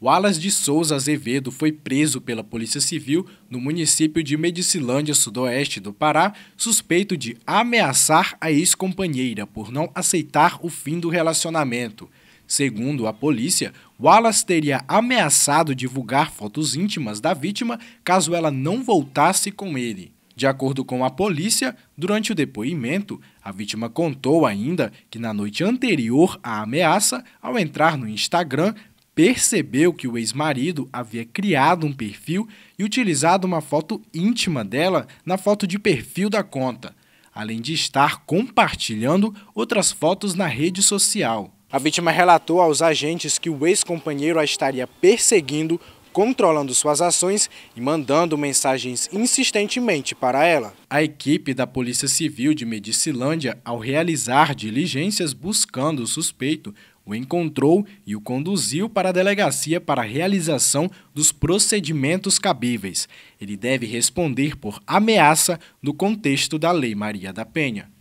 Wallace de Souza Azevedo foi preso pela Polícia Civil no município de Medicilândia, sudoeste do Pará, suspeito de ameaçar a ex-companheira por não aceitar o fim do relacionamento. Segundo a polícia, Wallace teria ameaçado divulgar fotos íntimas da vítima caso ela não voltasse com ele. De acordo com a polícia, durante o depoimento, a vítima contou ainda que na noite anterior à ameaça, ao entrar no Instagram, percebeu que o ex-marido havia criado um perfil e utilizado uma foto íntima dela na foto de perfil da conta, além de estar compartilhando outras fotos na rede social. A vítima relatou aos agentes que o ex-companheiro a estaria perseguindo, controlando suas ações e mandando mensagens insistentemente para ela. A equipe da Polícia Civil de Medicilândia, ao realizar diligências buscando o suspeito, o encontrou e o conduziu para a delegacia para a realização dos procedimentos cabíveis. Ele deve responder por ameaça no contexto da Lei Maria da Penha.